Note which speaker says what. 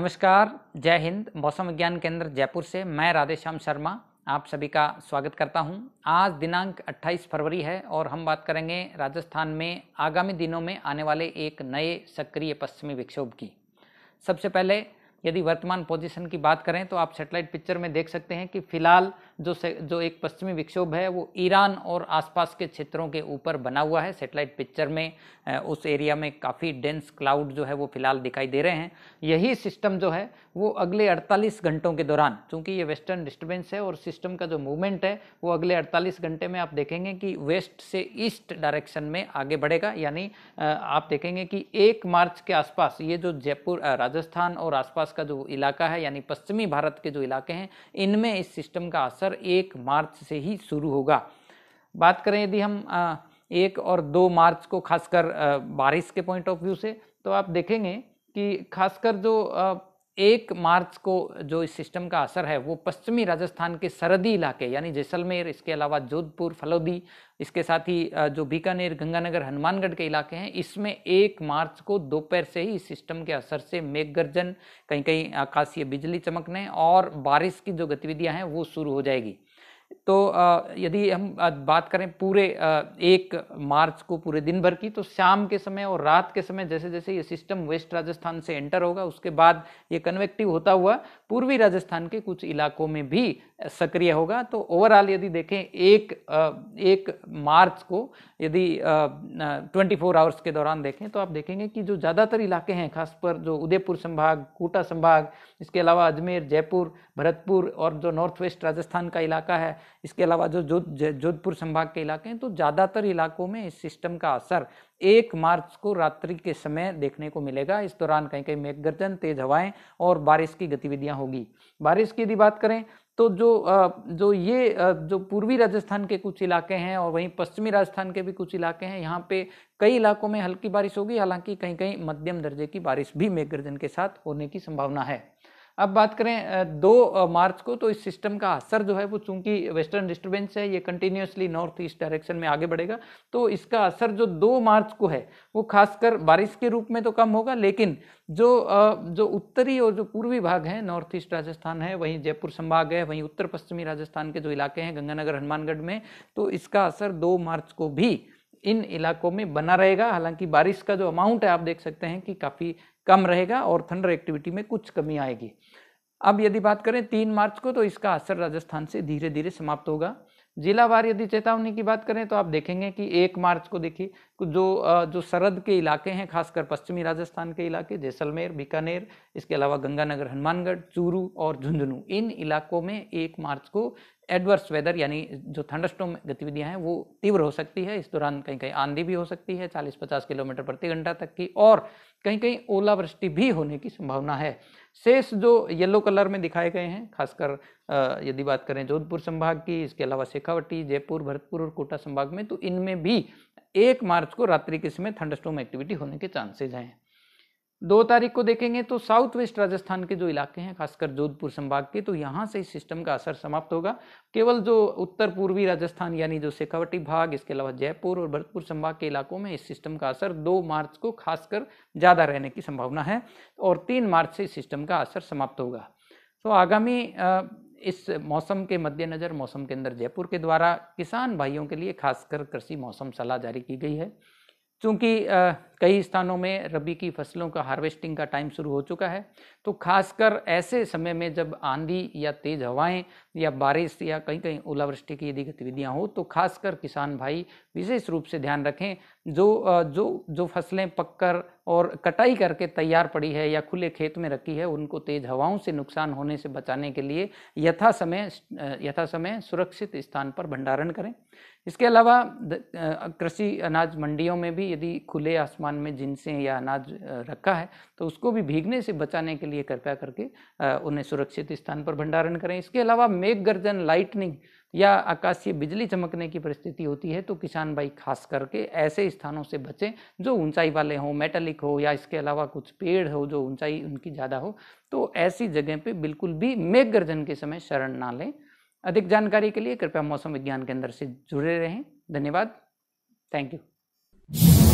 Speaker 1: नमस्कार जय हिंद मौसम विज्ञान केंद्र जयपुर से मैं राधेश्याम शर्मा आप सभी का स्वागत करता हूं। आज दिनांक 28 फरवरी है और हम बात करेंगे राजस्थान में आगामी दिनों में आने वाले एक नए सक्रिय पश्चिमी विक्षोभ की सबसे पहले यदि वर्तमान पोजीशन की बात करें तो आप सेटेलाइट पिक्चर में देख सकते हैं कि फिलहाल जो से, जो एक पश्चिमी विक्षोभ है वो ईरान और आसपास के क्षेत्रों के ऊपर बना हुआ है सेटेलाइट पिक्चर में उस एरिया में काफ़ी डेंस क्लाउड जो है वो फिलहाल दिखाई दे रहे हैं यही सिस्टम जो है वो अगले 48 घंटों के दौरान चूँकि ये वेस्टर्न डिस्टर्बेंस है और सिस्टम का जो मूवमेंट है वो अगले अड़तालीस घंटे में आप देखेंगे कि वेस्ट से ईस्ट डायरेक्शन में आगे बढ़ेगा यानी आप देखेंगे कि एक मार्च के आसपास ये जो जयपुर राजस्थान और आसपास आसपास का जो इलाका है यानी पश्चिमी भारत के जो इलाके हैं इनमें इस सिस्टम का असर एक मार्च से ही शुरू होगा बात करें यदि हम एक और दो मार्च को खासकर बारिश के पॉइंट ऑफ व्यू से तो आप देखेंगे कि खासकर जो एक मार्च को जो इस सिस्टम का असर है वो पश्चिमी राजस्थान के सरहदी इलाके यानी जैसलमेर इसके अलावा जोधपुर फलोदी इसके साथ ही जो बीकानेर गंगानगर हनुमानगढ़ के इलाके हैं इसमें एक मार्च को दोपहर से ही इस सिस्टम के असर से मेघ गर्जन कहीं कहीं आकाशीय बिजली चमकने और बारिश की जो गतिविधियां हैं वो शुरू हो जाएगी तो यदि हम बात करें पूरे एक मार्च को पूरे दिन भर की तो शाम के समय और रात के समय जैसे जैसे ये सिस्टम वेस्ट राजस्थान से एंटर होगा उसके बाद ये कन्वेक्टिव होता हुआ पूर्वी राजस्थान के कुछ इलाकों में भी सक्रिय होगा तो ओवरऑल यदि देखें एक एक मार्च को यदि 24 फोर आवर्स के दौरान देखें तो आप देखेंगे कि जो ज़्यादातर इलाके हैं खासकर जो उदयपुर संभाग कोटा संभाग इसके अलावा अजमेर जयपुर भरतपुर और जो नॉर्थ वेस्ट राजस्थान का इलाका है इसके अलावा जो जोधपुर संभाग के इलाके हैं तो ज़्यादातर इलाकों में इस सिस्टम का असर एक मार्च को रात्रि के समय देखने को मिलेगा इस दौरान कहीं कहीं मेघगर्जन तेज हवाएं और बारिश की गतिविधियां होगी बारिश की यदि बात करें तो जो जो ये जो पूर्वी राजस्थान के कुछ इलाके हैं और वहीं पश्चिमी राजस्थान के भी कुछ इलाके हैं यहाँ पे कई इलाकों में हल्की बारिश होगी हालांकि कहीं कहीं मध्यम दर्जे की बारिश भी मेघगर्जन के साथ होने की संभावना है अब बात करें दो मार्च को तो इस सिस्टम का असर जो है वो चूंकि वेस्टर्न डिस्टर्बेंस है ये कंटिन्यूसली नॉर्थ ईस्ट डायरेक्शन में आगे बढ़ेगा तो इसका असर जो दो मार्च को है वो खासकर बारिश के रूप में तो कम होगा लेकिन जो जो उत्तरी और जो पूर्वी भाग है नॉर्थ ईस्ट राजस्थान है वहीं जयपुर संभाग है वहीं उत्तर पश्चिमी राजस्थान के जो इलाके हैं गंगानगर हनुमानगढ़ में तो इसका असर दो मार्च को भी इन इलाकों में बना रहेगा हालांकि बारिश का जो अमाउंट है आप देख सकते हैं कि काफ़ी कम रहेगा और थंडर एक्टिविटी में कुछ कमी आएगी अब यदि बात करें तीन मार्च को तो इसका असर राजस्थान से धीरे धीरे समाप्त होगा जिलावार यदि चेतावनी की बात करें तो आप देखेंगे कि एक मार्च को देखिए जो जो सरहद के इलाके हैं खासकर पश्चिमी राजस्थान के इलाके जैसलमेर बीकानेर इसके अलावा गंगानगर हनुमानगढ़ चूरू और झुंझुनू इन इलाकों में एक मार्च को एडवर्स वेदर यानी जो थंडस्टोम गतिविधियां हैं वो तीव्र हो सकती है इस दौरान कहीं कहीं आंधी भी हो सकती है 40-50 किलोमीटर प्रति घंटा तक की और कहीं कहीं ओलावृष्टि भी होने की संभावना है शेष जो येलो कलर में दिखाए गए हैं खासकर यदि बात करें जोधपुर संभाग की इसके अलावा शेखावटी जयपुर भरतपुर और कोटा संभाग में तो इनमें भी एक मार्च को रात्रि के समय थंडस्टोम एक्टिविटी होने के चांसेज हैं दो तारीख को देखेंगे तो साउथ वेस्ट राजस्थान के जो इलाके हैं खासकर जोधपुर संभाग के तो यहाँ से इस सिस्टम का असर समाप्त होगा केवल जो उत्तर पूर्वी राजस्थान यानी जो शेखावटी भाग इसके अलावा जयपुर और भरतपुर संभाग के इलाकों में इस सिस्टम का असर दो मार्च को खासकर ज़्यादा रहने की संभावना है और तीन मार्च से इस सिस्टम का असर समाप्त होगा तो आगामी इस मौसम के मद्देनज़र मौसम के अंदर जयपुर के द्वारा किसान भाइयों के लिए खासकर कृषि मौसम सलाह जारी की गई है चूँकि कई स्थानों में रबी की फसलों का हार्वेस्टिंग का टाइम शुरू हो चुका है तो खासकर ऐसे समय में जब आंधी या तेज़ हवाएं या बारिश या कहीं कहीं ओलावृष्टि की यदि गतिविधियां हो तो खासकर किसान भाई विशेष रूप से ध्यान रखें जो जो जो फसलें पककर और कटाई करके तैयार पड़ी है या खुले खेत में रखी है उनको तेज़ हवाओं से नुकसान होने से बचाने के लिए यथा समय यथा समय सुरक्षित स्थान पर भंडारण करें इसके अलावा कृषि अनाज मंडियों में भी यदि खुले आसमान में जिनसे या अनाज रखा है तो उसको भी भीगने से बचाने के लिए कृपया करके उन्हें सुरक्षित स्थान पर भंडारण करें इसके अलावा मेघ गर्जन लाइटनिंग या आकाशीय बिजली चमकने की परिस्थिति होती है तो किसान भाई खास करके ऐसे स्थानों से बचें जो ऊंचाई वाले हों मेटलिक हो या इसके अलावा कुछ पेड़ हो जो ऊंचाई उनकी ज़्यादा हो तो ऐसी जगह पे बिल्कुल भी मेघ गर्जन के समय शरण ना लें अधिक जानकारी के लिए कृपया मौसम विज्ञान केंद्र से जुड़े रहें धन्यवाद थैंक यू